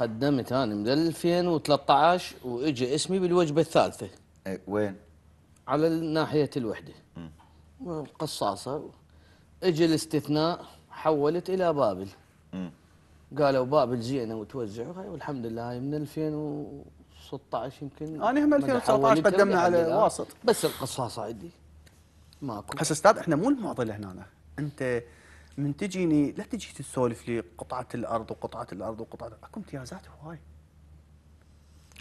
قدمت انا من 2013 واجى اسمي بالوجبه الثالثه اي وين؟ على ناحيه الوحده امم قصاصه اجى الاستثناء حولت الى بابل امم قالوا بابل زينه وتوزعوا والحمد لله هاي من 2016 يمكن انا هم 2019 قدمنا على واسط بس القصاصه عندي ماكو هسه استاذ احنا مو المعضله هنا انت من تجيني لا تجي تسولف لي قطعه الارض وقطعه الارض وقطعه اكو امتيازات هواي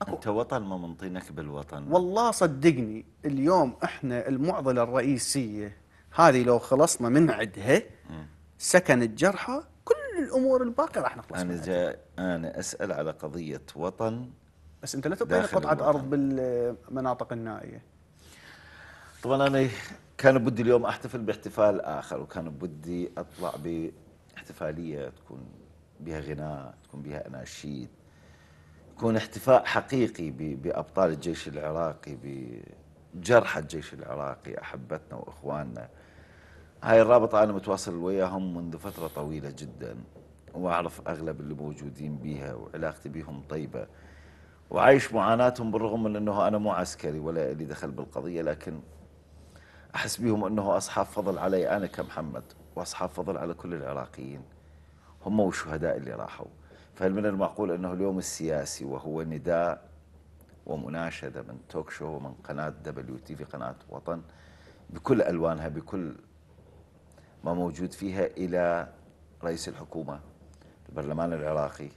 أكو. انت وطن ما منطينك بالوطن والله صدقني اليوم احنا المعضله الرئيسيه هذه لو خلصنا من عدها سكن الجرحى كل الامور الباقيه راح نخلص انا جاي انا اسال على قضيه وطن بس انت لا تعطيني قطعه الوطن. ارض بالمناطق النائيه طبعا انا كان بدي اليوم احتفل باحتفال اخر وكان بدي اطلع باحتفاليه تكون بها غناء تكون بها اناشيد يكون احتفاء حقيقي بابطال الجيش العراقي بجرحى الجيش العراقي احبتنا واخواننا هاي الرابطه انا متواصل وياهم منذ فتره طويله جدا واعرف اغلب اللي موجودين بيها وعلاقتي بيهم طيبه وعايش معاناتهم بالرغم من انه انا مو عسكري ولا لي دخل بالقضيه لكن أحس بهم أنه أصحاب فضل علي أنا كمحمد وأصحاب فضل على كل العراقيين هم والشهداء اللي راحوا فهل من المعقول أنه اليوم السياسي وهو نداء ومناشدة من توك شو ومن قناة دبليو تي في قناة وطن بكل ألوانها بكل ما موجود فيها إلى رئيس الحكومة البرلمان العراقي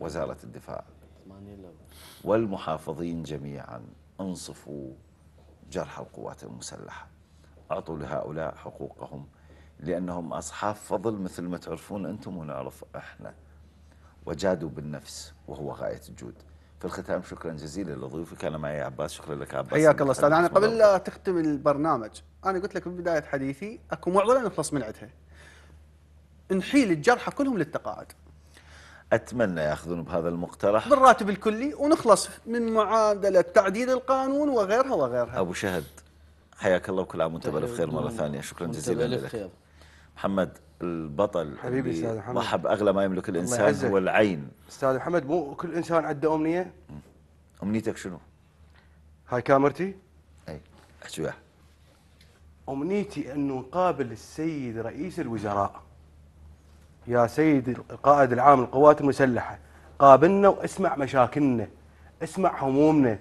وزارة الدفاع والمحافظين جميعا انصفوا جرح القوات المسلحة أعطوا لهؤلاء حقوقهم لأنهم أصحاب فضل مثل ما تعرفون أنتم ونعرف إحنا وجادوا بالنفس وهو غاية الجود في الختام شكرا جزيلا لضيوفك كان معي عباس شكرا لك عباس حياك الله استاذ انا قبل لا تختم البرنامج انا قلت لك في بدايه حديثي اكو معضله نخلص من عندها نحيل الجرحى كلهم للتقاعد اتمنى ياخذون بهذا المقترح بالراتب الكلي ونخلص من معادله تعديل القانون وغيرها وغيرها ابو شهد حياك الله وكل عام وانت بالف خير مره ثانيه شكرا جزيلا لك محمد البطل حبيبي استاذ محمد ضحى باغلى ما يملك الانسان هو العين استاذ محمد مو كل انسان عنده امنيه امنيتك شنو؟ هاي كاميرتي؟ اي احكي وياها امنيتي انه نقابل السيد رئيس الوزراء يا سيد القائد العام للقوات المسلحه قابلنا واسمع مشاكلنا اسمع همومنا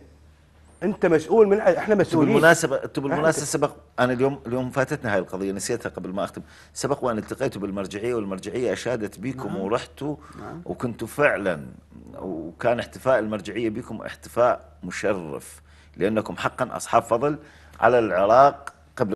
انت مسؤول من احنا مسؤولين بالمناسبه انتم بالمناسبه سبق انا اليوم اليوم فاتتني هاي القضيه نسيتها قبل ما اختم سبق وان التقيت بالمرجعيه والمرجعيه اشادت بكم نعم. ورحتوا نعم. وكنتوا فعلا وكان احتفاء المرجعيه بكم احتفاء مشرف لانكم حقا اصحاب فضل على العراق